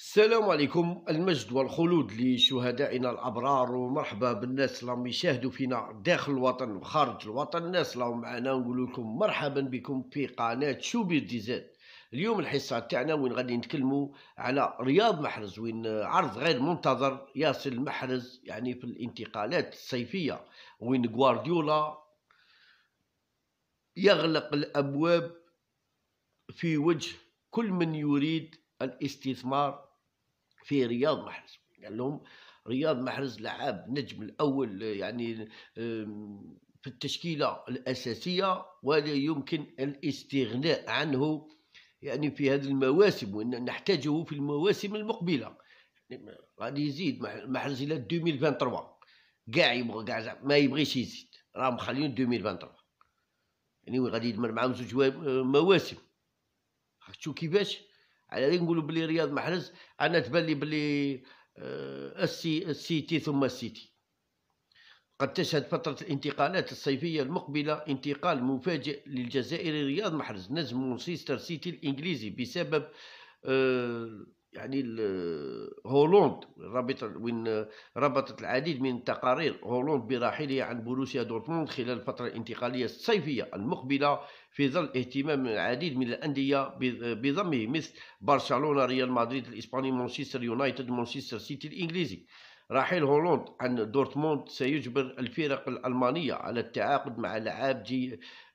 السلام عليكم المجد والخلود لشهدائنا الابرار ومرحبا بالناس اللي راهم يشاهدوا فينا داخل الوطن وخارج الوطن الناس اللي معنا نقول لكم مرحبا بكم في قناه شوبير ديزات اليوم الحصه تاعنا وين غادي نتكلموا على رياض محرز وين عرض غير منتظر ياسر محرز يعني في الانتقالات الصيفيه وين غوارديولا يغلق الابواب في وجه كل من يريد الاستثمار في رياض محرز قال لهم رياض محرز لعاب نجم الاول يعني في التشكيله الاساسيه ولا يمكن الاستغناء عنه يعني في هذه المواسم وان نحتاجه في المواسم المقبله غادي يزيد محرز الى 2023 كاع يبغى كاع ما يبغيش يزيد راه مخليين 2023 يعني غادي يدمر معاهم زوج آه، مواسم شو كيفاش على ذلك نقولوا بلي رياض محرز انا تبان لي بلي آه، السي السيتي ثم السيتي قد تشهد فترة الانتقالات الصيفية المقبلة انتقال مفاجئ للجزائري رياض محرز نجم مانشستر سيتي الإنجليزي بسبب آه، يعني هولوند ربط وين ربطت العديد من تقارير هولوند برحيله عن بروسيا دورتموند خلال الفترة الانتقالية الصيفية المقبلة في ظل اهتمام العديد من الأندية بضمه مثل برشلونة ريال مدريد الإسباني مانشستر يونايتد مانشستر سيتي الإنجليزي رحيل هولوند عن دورتموند سيجبر الفرق الألمانية على التعاقد مع لعاب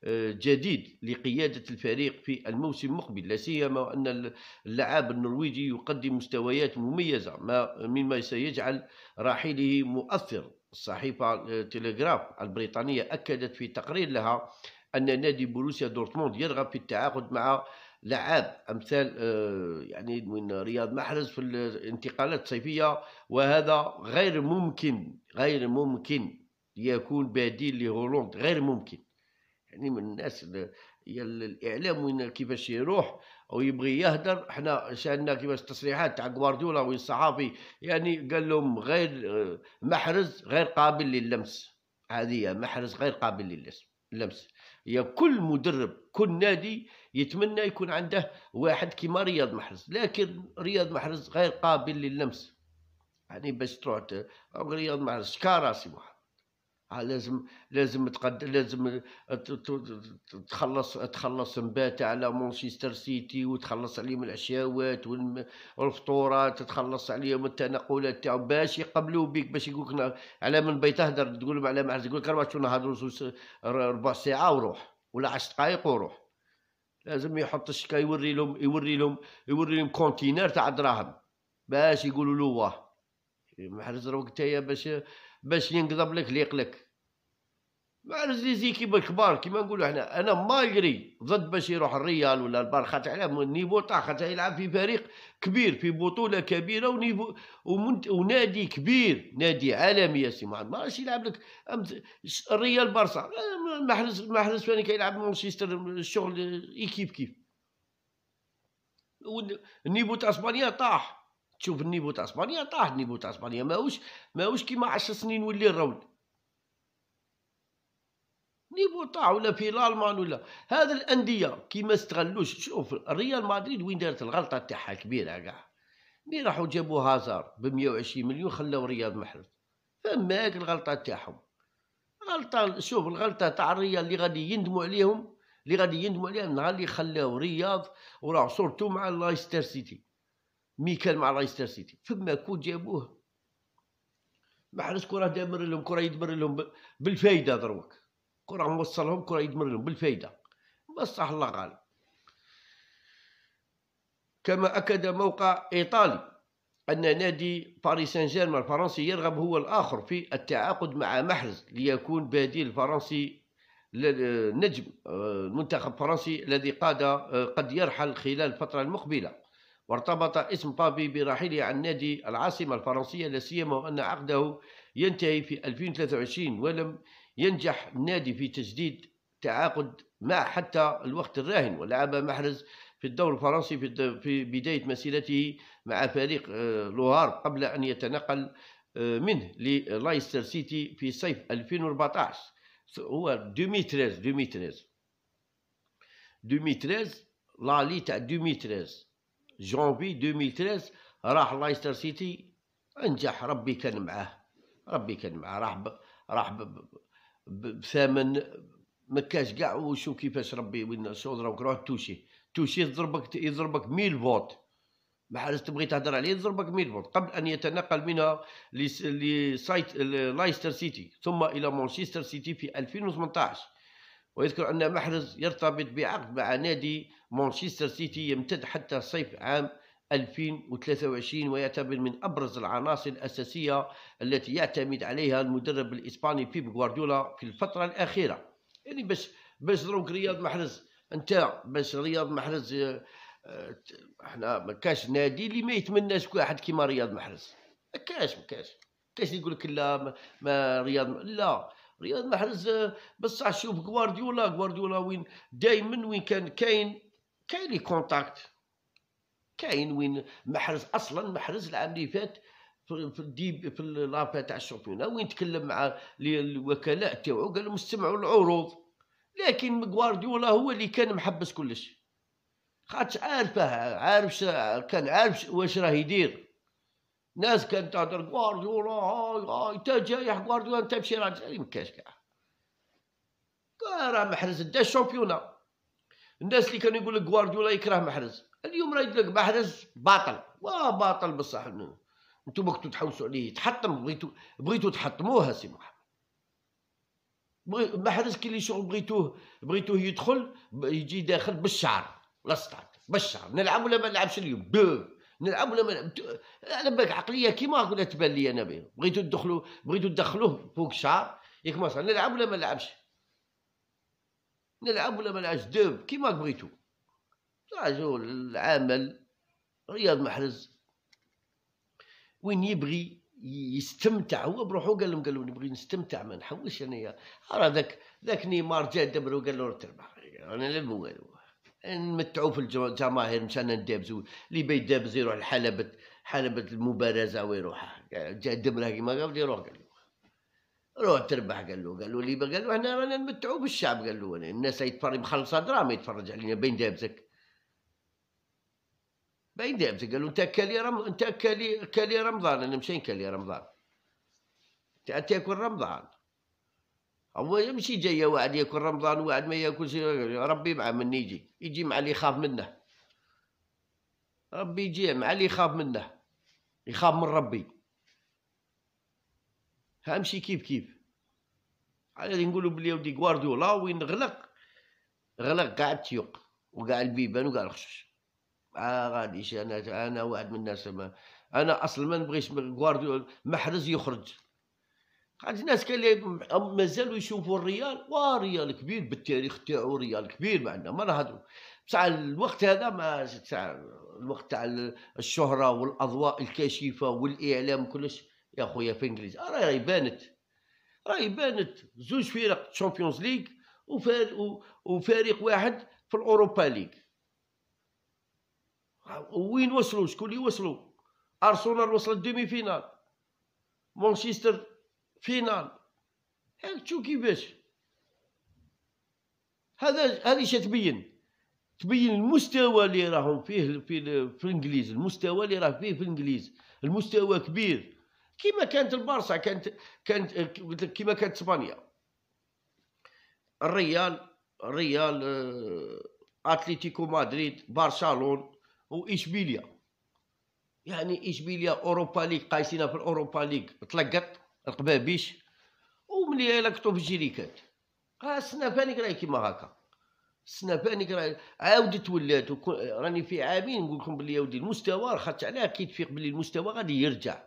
آه، جديد لقيادة الفريق في الموسم المقبل لا سيما وأن اللعاب النرويجي يقدم مستويات مميزة مما سيجعل رحيله مؤثر الصحيفة تيليغراف البريطانية أكدت في تقرير لها أن نادي بروسيا دورتموند يرغب في التعاقد مع لعاب امثال آه، يعني من رياض محرز في الانتقالات الصيفيه وهذا غير ممكن غير ممكن يكون بديل لهولند غير ممكن يعني من الناس هي الاعلام وين كيفاش يروح او يبغي يهدر حنا شاهدنا كيفاش التصريحات تاع غوارديولا وين الصحافي يعني قال لهم غير آه، محرز غير قابل للمس هذه محرز غير قابل للمس يا يعني كل مدرب كل نادي يتمنى يكون عنده واحد كيما رياض محرز لكن رياض محرز غير قابل للمس يعني باش تروح رياض محرز شكاراسي محمد لازم لازم تقد لازم تخلص تخلص مباتة على مانشستر سيتي وتخلص عليهم العشاوات والفطورات تخلص عليهم التنقلات تاعو باش يقبلوا بك باش يقولك على من بيت تهدر تقول لهم على محرز يقولك لك نهضروا ربع ساعه وروح ولا عشر دقائق وروح لازم يحط الشكا يوري لهم يوري لهم يوري لهم كونتينر تاع دراهم باش يقولوا له واه محرز روك باش باش ينقضب لك ليقلك مع لي زيكيب الكبار كيما نقولوا حنا انا مالغري ضد باش يروح الريال ولا البار خاطر على النيفو تاع خاطر يلعب في فريق كبير في بطوله كبيره ونيفو ونادي كبير نادي عالمي يا سي محمد ماش يلعب لك الريال بارسا محرز محرز ثاني كيلعب مانشستر الشغل ايكيب كيف النيفو تاع اسبانيا طاح تشوف النيفو تاع اسبانيا طاح النيفو تاع اسبانيا ماهوش ماهوش كيما 10 سنين ولي الرول نيفو ولا في الالمان ولا هذا الانديه كي ما استغلوش شوف ريال مدريد وين دارت الغلطه تاعها كبيره كاع مي راحوا جابوا هازار ب 120 مليون خلاو رياض محرز فماك الغلطه تاعهم غلطه شوف الغلطه تاع الريال اللي غادي يندموا عليهم اللي غادي يندموا عليهم نهار اللي خلاو رياض وراح صورتو مع لايستر سيتي مي كان مع لايستر سيتي فما كون جابوه محرز كره دامر لهم كره يدمر لهم بالفايده دروك كره موصلهم كره يدمر لهم بالفايده بصح الله غالب كما اكد موقع ايطالي أن نادي باريس سان جيرمان الفرنسي يرغب هو الآخر في التعاقد مع محرز ليكون بديل فرنسي نجم آه، المنتخب الفرنسي الذي قاد آه، قد يرحل خلال الفترة المقبلة وارتبط اسم بابي برحيله عن نادي العاصمة الفرنسية لا سيما أن عقده ينتهي في 2023 ولم ينجح النادي في تجديد تعاقد مع حتى الوقت الراهن ولعب محرز في الدور الفرنسي في, بداية مسيرته مع فريق آه، لوهار قبل أن يتنقل آه، منه للايستر سيتي في صيف 2014 هو دوميتريز دوميتريز دوميتريز لالي تاع دوميتريز جونفي دوميتريز راح لايستر سيتي انجح ربي كان معاه ربي كان معاه راح ب... راح ب... بثمن ما كاش كاع وشو كيفاش ربي وين صدرك روح توشي توشي يضربك يضربك 100 فولت بحال تبغي تهضر عليه يضربك 100 فولت قبل ان يتنقل منها لسايت لايستر سيتي ثم الى مانشستر سيتي في 2018 ويذكر ان محرز يرتبط بعقد مع نادي مانشستر سيتي يمتد حتى صيف عام 2023 ويعتبر من أبرز العناصر الأساسية التي يعتمد عليها المدرب الإسباني بيب غوارديولا في الفترة الأخيرة يعني باش باش دروك رياض محرز أنت باش رياض محرز آه، احنا ما كاش نادي اللي ما يتمناش واحد كيما رياض محرز ما كاش ما كاش كاش يقول لك لا ما, ما رياض لا رياض محرز آه، بصح شوف غوارديولا غوارديولا وين دائما وين كان كاين كاين لي كونتاكت كاين وين محرز اصلا محرز العام اللي فات في الديب في لافا تاع الشامبيون وين تكلم مع الوكلاء تاعو قال لهم استمعوا العروض لكن غوارديولا هو اللي كان محبس كلش خاطش عارفه عارف كان عارف واش راه يدير ناس كانت تهضر غوارديولا هاي هاي انت جايح غوارديولا انت مشي راجع ما كاش كاع راه محرز دا الشامبيونه الناس اللي كانوا يقول لك غوارديولا يكره محرز اليوم راه يقول لك محرز باطل باطل بصح انتم كنتوا تحوسوا عليه تحطم بغيتوا بغيتوا تحطموه سي محمد محرز كي اللي شغل بغيتوه بغيتوه يدخل يجي داخل بالشعر لسطات بالشعر نلعب ولا ما نلعبش اليوم بو نلعب ولا ما نلعب على بالك عقليه كيما قلت تبان لي انا بغيتوا تدخلوا بغيتوا تدخلوه فوق الشعر ياك مثلا نلعب ولا ما نلعبش نلعب ولا ما نلعبش دوب كيما بغيتو رجل العمل رياض محرز وين يبغي يستمتع هو بروحو قال لهم قال لهم نبغي نستمتع ما نحوش انايا راه ذاك ذاك نيمار جا دبرو قال له تربح انا نلعب والو نمتعو في الجماهير مشان ندابزو اللي بيدابز يروح لحلبة حلبة المبارزة ويروح جا دبرها كيما قال يروح قال روح تربح قال له قال له ليبيا قال له احنا رانا نمتعوا بالشعب قال له الناس يتفرج مخلصه دراما يتفرج علينا بين دابزك بين دابزك قال له انت كالي رم... انت كالي كالي رمضان انا مشين كالي رمضان انت تاكل رمضان هو يمشي جاي واحد ياكل رمضان واحد ما ياكلش ربي معاه من يجي يجي مع اللي يخاف منه ربي يجي مع اللي يخاف منه يخاف من ربي هامشي كيف كيف على نقولوا بلي ودي غوارديولا وين غلق غلق كاع التيوق وكاع البيبان وكاع الخشوش ما آه، غاديش انا انا واحد من الناس ما انا اصلا ما نبغيش غوارديولا محرز يخرج قاعد الناس كان مازالوا يشوفوا الريال وا ريال كبير بالتاريخ تاعو ريال كبير ما عندنا ما نهضروا بصح الوقت هذا ما تاع الوقت تاع الشهره والاضواء الكاشفه والاعلام كلش يا خويا في انجليز آه، راهي بانت راهي بانت زوج فرق تشامبيونز ليغ وفريق واحد في الاوروبا ليغ وين وصلوا شكون اللي وصلوا ارسنال وصلت دومي فينال مانشستر فينال هاك تشوف كيفاش هذا هذه تبين تبين المستوى اللي راهم فيه في, في الانجليز المستوى اللي راه فيه في الانجليز المستوى كبير كما كانت البارسا كانت كانت قلت لك كما كانت اسبانيا الريال الريال آه، اتليتيكو مدريد برشلون واشبيليا يعني اشبيليا اوروبا ليغ قايسينا في الاوروبا ليغ تلقط القبابيش وملي لقطو في الجيريكات ها فانيك راهي كيما هكا السنافانيك راهي عاود تولات راني في عامين نقول لكم بلي يا ودي المستوى راه خدت عليها كي تفيق بلي المستوى غادي يرجع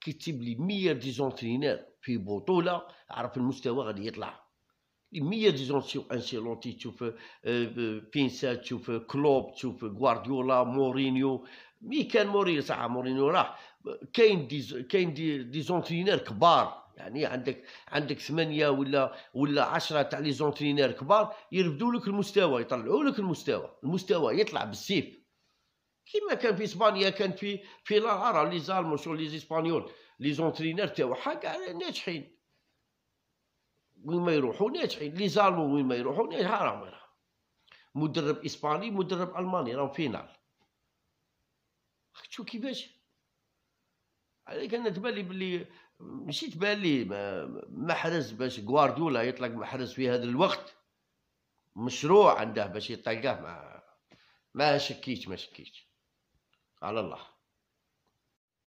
كيتيب لي 100 ديزونترينير في بطوله عرف المستوى غادي يطلع 100 ديزونسيون انشيلوتي تشوف بينسا آه، آه، تشوف آه، كلوب تشوف غوارديولا مورينيو مي كان مورينيو صح مورينيو راح كاين دي كاين دي ديزونترينير كبار يعني عندك عندك ثمانيه ولا ولا 10 تاع لي زونترينير كبار يرفدوا لك المستوى يطلعوا لك المستوى المستوى يطلع بالسيف كيما كان في اسبانيا كان في في ارا لي زالموس لي اسبانيول لي زونترينير تاعها كاع ناجحين وين ما يروحوا ناجحين لي زالمو وين ما يروحوا ناجحين راهم مدرب اسباني مدرب الماني راهم فينال شو كيفاش على كان تبالي بلي ماشي تبالي محرز باش غوارديولا يطلق محرز في هذا الوقت مشروع عنده باش يطلقه ما ما شكيتش ما شكيتش على الله